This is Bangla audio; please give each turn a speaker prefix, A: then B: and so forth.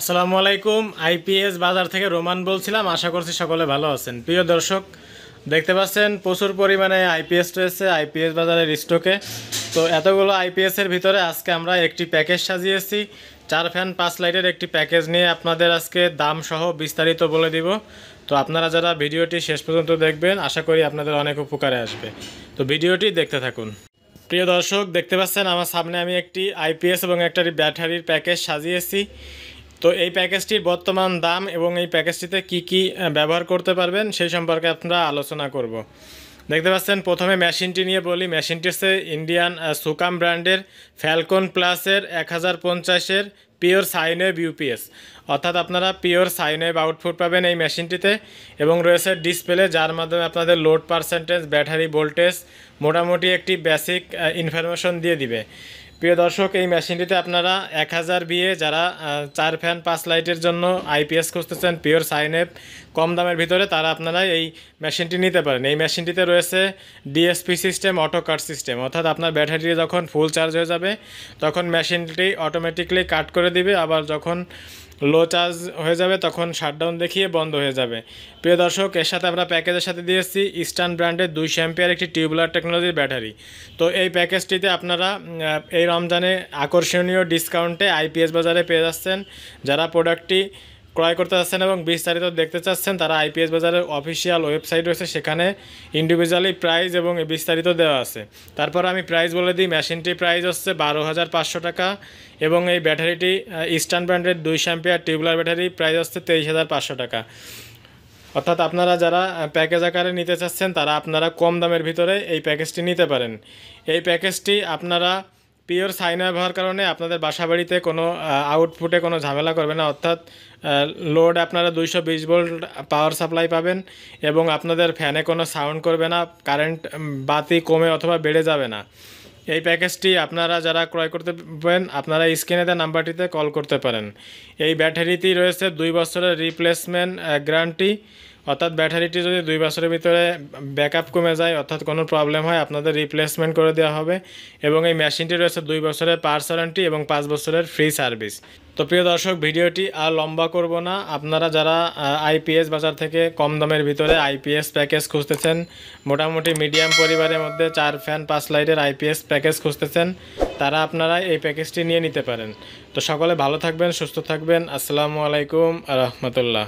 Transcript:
A: আসসালামু আলাইকুম আইপিএস বাজার থেকে রোমান বলছিলাম আশা করছি সকলে ভালো আছেন প্রিয় দর্শক দেখতে পাচ্ছেন প্রচুর পরিমাণে আইপিএস রয়েছে আইপিএস বাজারের স্টকে তো এতগুলো আইপিএসের ভিতরে আজকে আমরা একটি প্যাকেজ সাজিয়েছি চার ফ্যান পাঁচ লাইটের একটি প্যাকেজ নিয়ে আপনাদের আজকে দাম সহ বিস্তারিত বলে দিব তো আপনারা যারা ভিডিওটি শেষ পর্যন্ত দেখবেন আশা করি আপনাদের অনেক উপকারে আসবে তো ভিডিওটি দেখতে থাকুন প্রিয় দর্শক দেখতে পাচ্ছেন আমার সামনে আমি একটি আইপিএস এবং একটা ব্যাটারির প্যাকেজ সাজিয়েছি তো এই প্যাকেজটির বর্তমান দাম এবং এই প্যাকেজটিতে কি কি ব্যবহার করতে পারবেন সেই সম্পর্কে আপনারা আলোচনা করব। দেখতে পাচ্ছেন প্রথমে মেশিনটি নিয়ে বলি মেশিনটি হচ্ছে ইন্ডিয়ান সুকাম ব্র্যান্ডের ফ্যালকন প্লাসের এক হাজার পঞ্চাশের পিওর সাইনওয়েব ইউপিএস অর্থাৎ আপনারা পিওর সাইনওয়েব আউটপুট পাবেন এই মেশিনটিতে এবং রয়েছে ডিসপ্লে যার মাধ্যমে আপনাদের লোড পার্সেন্টেজ ব্যাটারি ভোল্টেজ মোটামুটি একটি বেসিক ইনফরমেশন দিয়ে দিবে প্রিয় দর্শক এই মেশিনটিতে আপনারা এক হাজার বিয়ে যারা চার ফ্যান পাঁচ লাইটের জন্য আইপিএস খুঁজতেছেন পিওর সাইনেপ কম দামের ভিতরে তারা আপনারা এই মেশিনটি নিতে পারেন এই মেশিনটিতে রয়েছে DSP system auto cut system অর্থাৎ আপনার ব্যাটারি যখন ফুল চার্জ হয়ে যাবে তখন মেশিনটি অটোমেটিকলি কাট করে দিবে আবার যখন লো চার্জ হয়ে যাবে তখন শাটডাউন দেখিয়ে বন্ধ হয়ে যাবে প্রিয় দর্শক এর সাথে আমরা প্যাকেজের সাথে দিয়েছি ইস্টার্ন ব্র্যান্ডের দুই শ্যাম্পিয়ার একটি টিউবলার টেকনোলজির ব্যাটারি তো এই প্যাকেজটিতে আপনারা এই রমজানে আকর্ষণীয় ডিসকাউন্টে আইপিএস বাজারে পেয়ে যাচ্ছেন যারা প্রোডাক্টটি ক্রয় করতে চাচ্ছেন এবং বিস্তারিত দেখতে চাচ্ছেন তারা আইপিএস বাজারের অফিসিয়াল ওয়েবসাইট রয়েছে সেখানে ইন্ডিভিজুয়ালি প্রাইস এবং বিস্তারিত দেওয়া আছে তারপর আমি প্রাইস বলে দিই মেশিনটির প্রাইস হচ্ছে বারো হাজার পাঁচশো টাকা এবং এই ব্যাটারিটি ইস্টার্ন ব্র্যান্ডের দুই শ্যাম্পিয়ার টিউবলার ব্যাটারি প্রাইস হচ্ছে তেইশ হাজার পাঁচশো টাকা অর্থাৎ আপনারা যারা প্যাকেজ আকারে নিতে চাচ্ছেন তারা আপনারা কম দামের ভিতরে এই প্যাকেজটি নিতে পারেন এই প্যাকেজটি আপনারা পিওর সাইনা হওয়ার কারণে আপনাদের বাসা বাড়িতে কোনো আউটপুটে কোনো ঝামেলা করবে না অর্থাৎ লোড আপনারা দুইশো বিশ ভোল্ট পাওয়ার সাপ্লাই পাবেন এবং আপনাদের ফ্যানে কোনো সাউন্ড করবে না কারেন্ট বাতি কমে অথবা বেড়ে যাবে না এই প্যাকেজটি আপনারা যারা ক্রয় করতে পারেন আপনারা স্ক্রিনে দেওয়া নাম্বারটিতে কল করতে পারেন এই ব্যাটারিতেই রয়েছে দুই বছরের রিপ্লেসমেন্ট গ্যারান্টি অর্থাৎ ব্যাটারিটি যদি দুই বছরের ভিতরে ব্যাকআপ কমে যায় অর্থাৎ কোনো প্রবলেম হয় আপনাদের রিপ্লেসমেন্ট করে দেওয়া হবে এবং এই মেশিনটি রয়েছে দুই বছরের পার্স ওয়ারেন্টি এবং পাঁচ বছরের ফ্রি সার্ভিস তো প্রিয় দর্শক ভিডিওটি আর লম্বা করব না আপনারা যারা আইপিএস বাজার থেকে কম দামের ভিতরে আইপিএস প্যাকেজ খুঁজতেছেন মোটামুটি মিডিয়াম পরিবারের মধ্যে চার ফ্যান পাঁচ লাইটের আইপিএস প্যাকেজ খুঁজতেছেন তারা আপনারা এই প্যাকেজটি নিয়ে নিতে পারেন তো সকলে ভালো থাকবেন সুস্থ থাকবেন আসসালামু আলাইকুম রহমতুল্লাহ